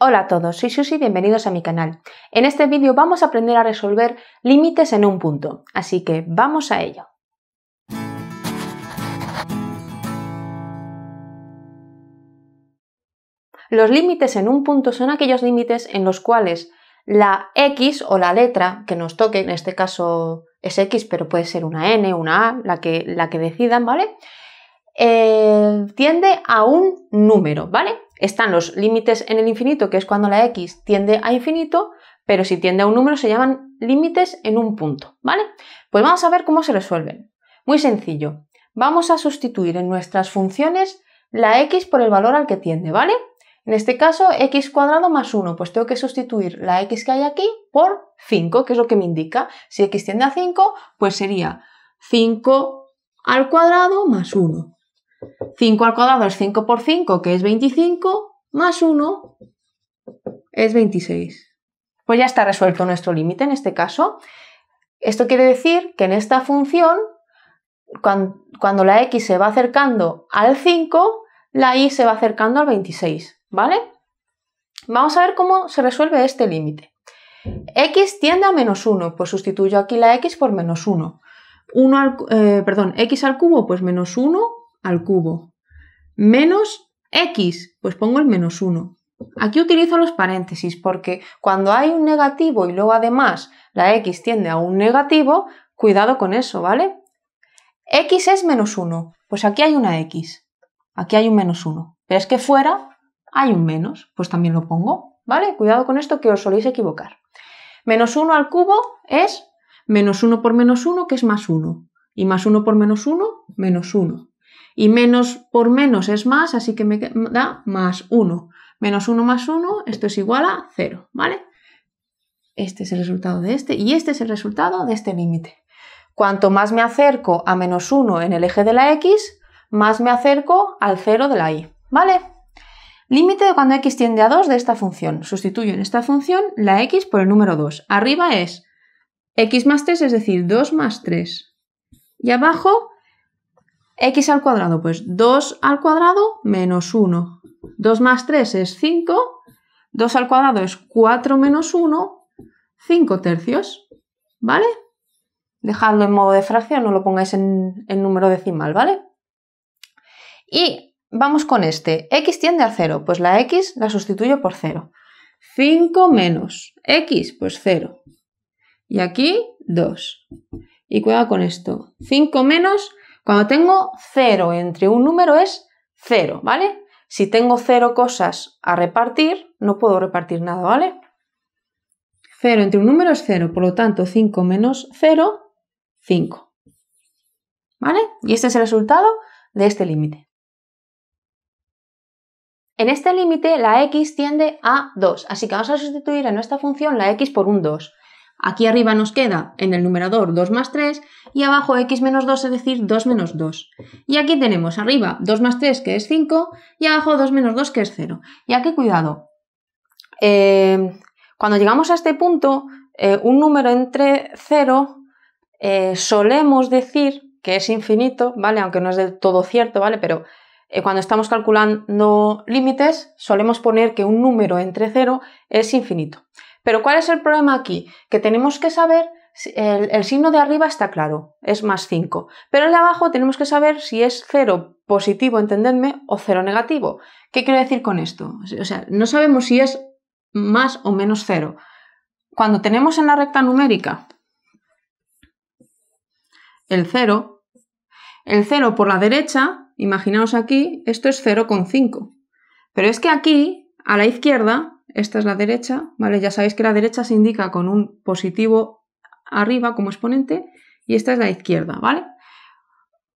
Hola a todos, soy Susy, bienvenidos a mi canal. En este vídeo vamos a aprender a resolver límites en un punto, así que vamos a ello. Los límites en un punto son aquellos límites en los cuales la X o la letra que nos toque, en este caso es X, pero puede ser una N, una A, la que, la que decidan, ¿vale? Eh, tiende a un número, ¿vale? Están los límites en el infinito, que es cuando la x tiende a infinito, pero si tiende a un número se llaman límites en un punto, ¿vale? Pues vamos a ver cómo se resuelven. Muy sencillo. Vamos a sustituir en nuestras funciones la x por el valor al que tiende, ¿vale? En este caso, x cuadrado más 1, pues tengo que sustituir la x que hay aquí por 5, que es lo que me indica. Si x tiende a 5, pues sería 5 al cuadrado más 1. 5 al cuadrado es 5 por 5, que es 25, más 1 es 26. Pues ya está resuelto nuestro límite en este caso. Esto quiere decir que en esta función, cuando, la x se va acercando al 5, la y se va acercando al 26, ¿vale? Vamos a ver cómo se resuelve este límite. x tiende a menos 1, pues sustituyo aquí la x por menos 1. 1 eh, perdón, x al cubo, pues menos 1 al cubo. Menos x, pues pongo el menos 1. Aquí utilizo los paréntesis porque cuando hay un negativo y luego además la x tiende a un negativo, cuidado con eso, ¿vale? x es menos 1, pues aquí hay una x, aquí hay un menos 1, pero es que fuera hay un menos, pues también lo pongo, ¿vale? Cuidado con esto que os soléis equivocar. Menos 1 al cubo es menos 1 por menos 1, que es más 1, y más 1 por menos 1, menos 1. Y menos por menos es más, así que me da más 1. Menos 1 más 1, esto es igual a 0, ¿vale? Este es el resultado de este y este es el resultado de este límite. Cuanto más me acerco a menos 1 en el eje de la x, más me acerco al 0 de la y, ¿vale? Límite de cuando x tiende a 2 de esta función. Sustituyo en esta función la x por el número 2. Arriba es x más 3, es decir, 2 más 3. Y abajo x al cuadrado, pues 2 al cuadrado menos 1. 2 más 3 es 5, 2 al cuadrado es 4 menos 1, 5 tercios, ¿vale? Dejadlo en modo de fracción, no lo pongáis en, número decimal, ¿vale? Y vamos con este, x tiende al 0, pues la x la sustituyo por 0. 5 menos x, pues 0. Y aquí 2. Y cuidado con esto, 5 menos cuando tengo 0 entre un número es 0, ¿vale? Si tengo 0 cosas a repartir, no puedo repartir nada, ¿vale? 0 entre un número es 0, por lo tanto 5 menos 0, 5. ¿Vale? Y este es el resultado de este límite. En este límite la x tiende a 2, así que vamos a sustituir en nuestra función la x por un 2. Aquí arriba nos queda en el numerador 2 más 3 y abajo x menos 2, es decir, 2 menos 2. Y aquí tenemos arriba 2 más 3 que es 5 y abajo 2 menos 2 que es 0. Y aquí cuidado, eh, cuando llegamos a este punto, eh, un número entre 0 eh, solemos decir que es infinito, ¿vale? Aunque no es del todo cierto, ¿vale? Pero cuando estamos calculando límites solemos poner que un número entre 0 es infinito. Pero ¿cuál es el problema aquí? Que tenemos que saber si el, signo de arriba está claro, es más 5, pero el de abajo tenemos que saber si es 0 positivo, entendedme, o 0 negativo. ¿Qué quiero decir con esto? O sea, no sabemos si es más o menos 0. Cuando tenemos en la recta numérica el 0, el 0 por la derecha, imaginaos aquí, esto es 0,5. Pero es que aquí, a la izquierda, esta es la derecha, ¿vale? Ya sabéis que la derecha se indica con un positivo arriba como exponente y esta es la izquierda, ¿vale?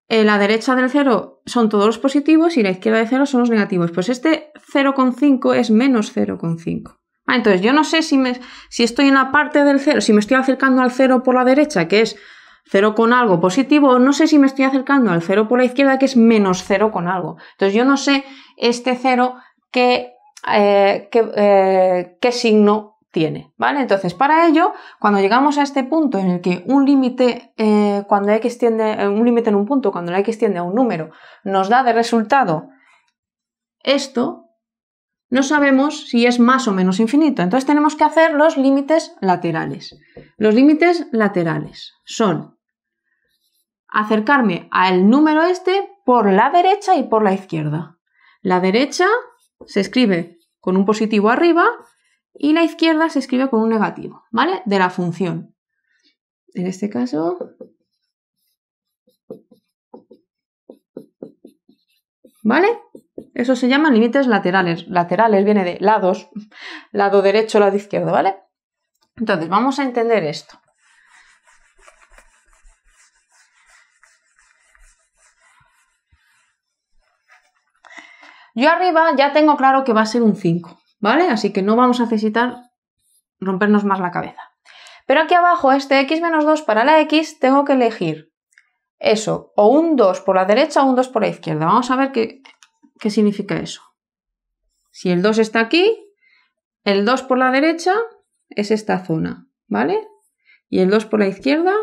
Eh, la derecha del 0 son todos los positivos y la izquierda de 0 son los negativos. Pues este 0,5 es menos 0,5. Ah, entonces yo no sé si, si estoy en la parte del 0, si me estoy acercando al 0 por la derecha, que es 0 con algo positivo, o no sé si me estoy acercando al 0 por la izquierda, que es menos 0 con algo. Entonces yo no sé este 0 que eh, eh, qué, signo tiene, ¿vale? Entonces, para ello, cuando llegamos a este punto en el que un límite, eh, cuando x tiende, un límite en un punto, cuando la x tiende a un número, nos da de resultado esto, no sabemos si es más o menos infinito. Entonces tenemos que hacer los límites laterales. Los límites laterales son acercarme al número este por la derecha y por la izquierda. La derecha se escribe con un positivo arriba y la izquierda se escribe con un negativo, ¿vale? De la función. En este caso... ¿Vale? Eso se llama límites laterales. Laterales viene de lados, lado derecho, lado izquierdo, ¿vale? Entonces, vamos a entender esto. Yo arriba ya tengo claro que va a ser un 5, ¿vale? Así que no vamos a necesitar rompernos más la cabeza. Pero aquí abajo, este x menos 2 para la x, tengo que elegir eso, o un 2 por la derecha o un 2 por la izquierda. Vamos a ver qué, significa eso. Si el 2 está aquí, el 2 por la derecha es esta zona, ¿vale? Y el 2 por la izquierda,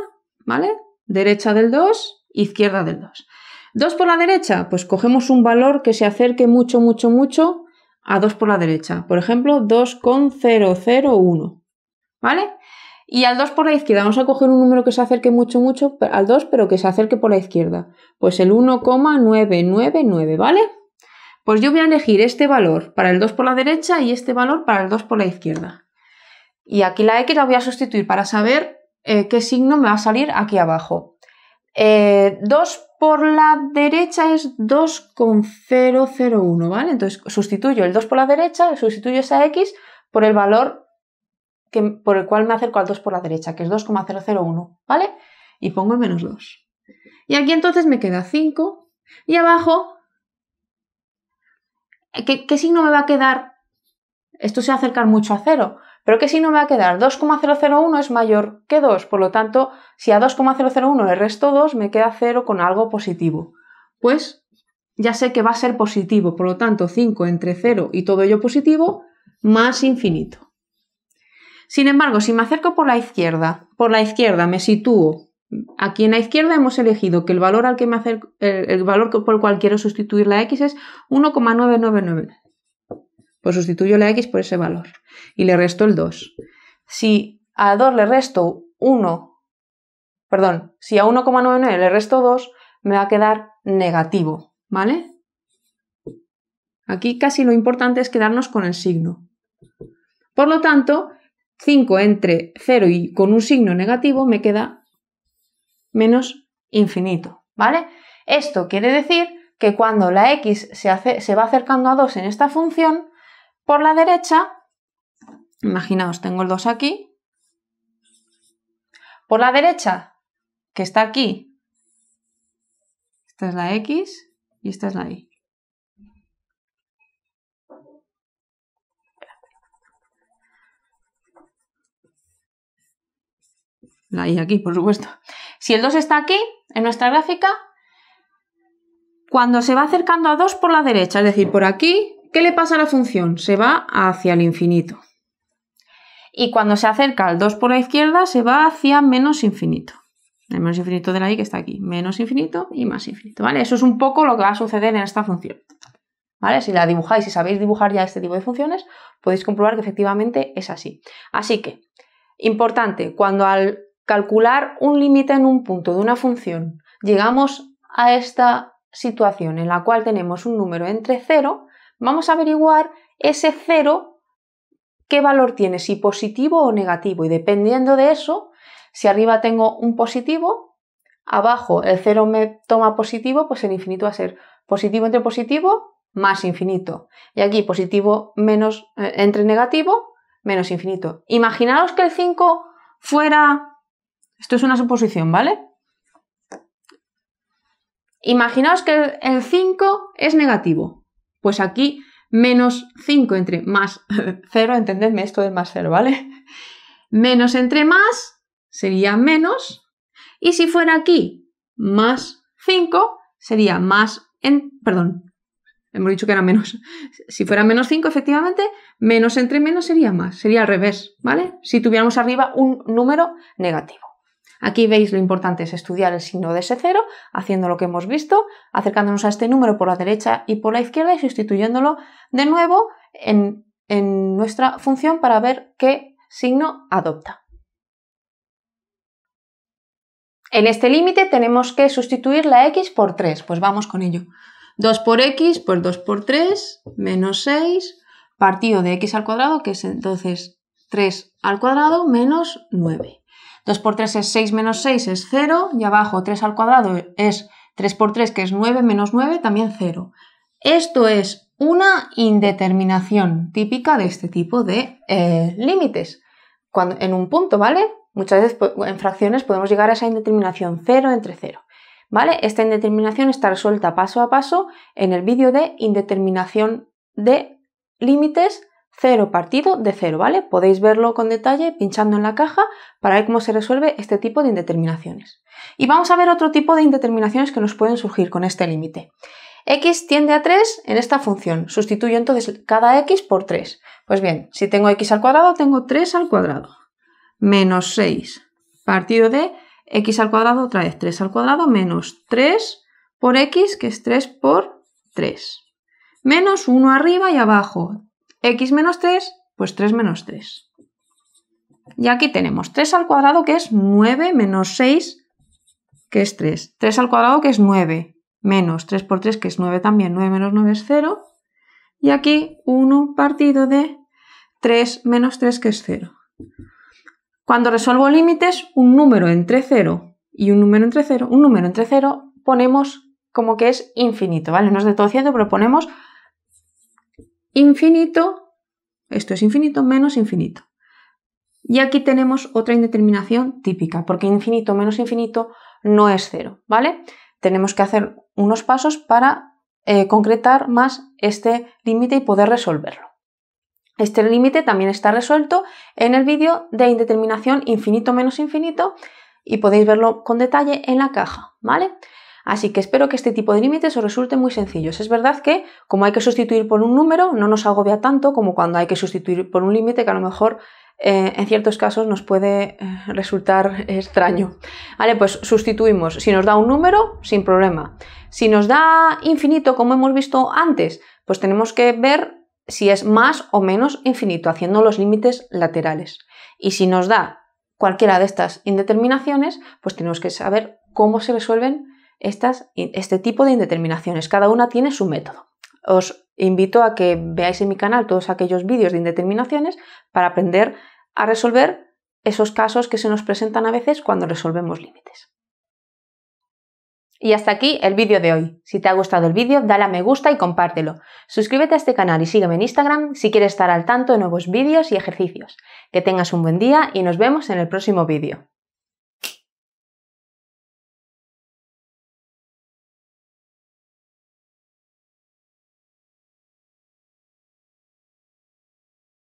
¿vale? Derecha del 2, izquierda del 2. ¿Dos por la derecha? Pues cogemos un valor que se acerque mucho, mucho, mucho a 2 por la derecha. Por ejemplo, 2,001. ¿Vale? Y al 2 por la izquierda, vamos a coger un número que se acerque mucho, mucho al 2, pero que se acerque por la izquierda. Pues el 1,999, ¿vale? Pues yo voy a elegir este valor para el 2 por la derecha y este valor para el 2 por la izquierda. Y aquí la X la voy a sustituir para saber eh, qué signo me va a salir aquí abajo. 2 eh, por la derecha es 2,001, ¿vale? Entonces sustituyo el 2 por la derecha, sustituyo esa x por el valor por el cual me acerco al 2 por la derecha, que es 2,001, ¿vale? Y pongo el menos 2. Y aquí entonces me queda 5. Y abajo, ¿qué signo me va a quedar? Esto se va a acercar mucho a 0 pero que si no me va a quedar 2,001 es mayor que 2, por lo tanto, si a 2,001 le resto 2, me queda 0 con algo positivo. Pues ya sé que va a ser positivo, por lo tanto, 5 entre 0 y todo ello positivo, más infinito. Sin embargo, si me acerco por la izquierda, por la izquierda me sitúo. Aquí en la izquierda hemos elegido que el valor al que me el, el valor por el cual quiero sustituir la x es 1,999. Pues sustituyo la x por ese valor y le resto el 2. Si a 2 le resto 1, perdón, si a 1,99 le resto 2, me va a quedar negativo, ¿vale? Aquí casi lo importante es quedarnos con el signo. Por lo tanto, 5 entre 0 y con un signo negativo me queda menos infinito, ¿vale? Esto quiere decir que cuando la x se, hace, se va acercando a 2 en esta función, por la derecha, imaginaos, tengo el 2 aquí. Por la derecha, que está aquí, esta es la X y esta es la Y. La y aquí, por supuesto. Si el 2 está aquí, en nuestra gráfica, cuando se va acercando a 2 por la derecha, es decir, por aquí, ¿Qué le pasa a la función? Se va hacia el infinito. Y cuando se acerca al 2 por la izquierda, se va hacia menos infinito. El menos infinito de la y que está aquí. Menos infinito y más infinito. ¿vale? Eso es un poco lo que va a suceder en esta función. ¿Vale? Si la dibujáis y sabéis dibujar ya este tipo de funciones, podéis comprobar que efectivamente es así. Así que, importante, cuando al calcular un límite en un punto de una función llegamos a esta situación en la cual tenemos un número entre 0, vamos a averiguar ese cero, qué valor tiene, si positivo o negativo. Y dependiendo de eso, si arriba tengo un positivo, abajo el cero me toma positivo, pues el infinito va a ser positivo entre positivo más infinito. Y aquí positivo menos eh, entre negativo menos infinito. Imaginaos que el 5 fuera... Esto es una suposición, ¿vale? Imaginaos que el 5 es negativo. Pues aquí menos 5 entre más 0, entendedme esto es más 0, ¿vale? Menos entre más sería menos. Y si fuera aquí más 5 sería más en, perdón, hemos dicho que era menos. Si fuera menos 5, efectivamente, menos entre menos sería más, sería al revés, ¿vale? Si tuviéramos arriba un número negativo. Aquí veis lo importante es estudiar el signo de ese cero, haciendo lo que hemos visto, acercándonos a este número por la derecha y por la izquierda y sustituyéndolo de nuevo en, en nuestra función para ver qué signo adopta. En este límite tenemos que sustituir la x por 3, pues vamos con ello. 2 por x, pues 2 por 3, menos 6, partido de x al cuadrado, que es entonces 3 al cuadrado, menos 9. 2 por 3 es 6 menos 6 es 0 y abajo 3 al cuadrado es 3 por 3 que es 9 menos 9 también 0. Esto es una indeterminación típica de este tipo de eh, límites. Cuando, en un punto, ¿vale? Muchas veces en fracciones podemos llegar a esa indeterminación 0 entre 0. ¿Vale? Esta indeterminación está resuelta paso a paso en el vídeo de indeterminación de límites 0 partido de 0. ¿vale? Podéis verlo con detalle pinchando en la caja para ver cómo se resuelve este tipo de indeterminaciones. Y vamos a ver otro tipo de indeterminaciones que nos pueden surgir con este límite. x tiende a 3 en esta función. Sustituyo entonces cada x por 3. Pues bien, si tengo x al cuadrado, tengo 3 al cuadrado. Menos 6 partido de x al cuadrado, otra vez 3 al cuadrado, menos 3 por x, que es 3 por 3. Menos 1 arriba y abajo, x menos 3, pues 3 menos 3. Y aquí tenemos 3 al cuadrado que es 9 menos 6 que es 3. 3 al cuadrado que es 9 menos 3 por 3 que es 9 también. 9 menos 9 es 0. Y aquí 1 partido de 3 menos 3 que es 0. Cuando resuelvo límites, un número entre 0 y un número entre 0, un número entre 0 ponemos como que es infinito, ¿vale? No es de todo cierto, pero ponemos infinito, esto es infinito menos infinito. Y aquí tenemos otra indeterminación típica, porque infinito menos infinito no es cero, ¿vale? Tenemos que hacer unos pasos para eh, concretar más este límite y poder resolverlo. Este límite también está resuelto en el vídeo de indeterminación infinito menos infinito y podéis verlo con detalle en la caja, ¿vale? Así que espero que este tipo de límites os resulte muy sencillos. Es verdad que como hay que sustituir por un número, no nos agobia tanto como cuando hay que sustituir por un límite que a lo mejor eh, en ciertos casos nos puede eh, resultar extraño. Vale, pues sustituimos. Si nos da un número, sin problema. Si nos da infinito, como hemos visto antes, pues tenemos que ver si es más o menos infinito, haciendo los límites laterales. Y si nos da cualquiera de estas indeterminaciones, pues tenemos que saber cómo se resuelven estas, este tipo de indeterminaciones. Cada una tiene su método. Os invito a que veáis en mi canal todos aquellos vídeos de indeterminaciones para aprender a resolver esos casos que se nos presentan a veces cuando resolvemos límites. Y hasta aquí el vídeo de hoy. Si te ha gustado el vídeo, dale a me gusta y compártelo. Suscríbete a este canal y sígueme en Instagram si quieres estar al tanto de nuevos vídeos y ejercicios. Que tengas un buen día y nos vemos en el próximo vídeo.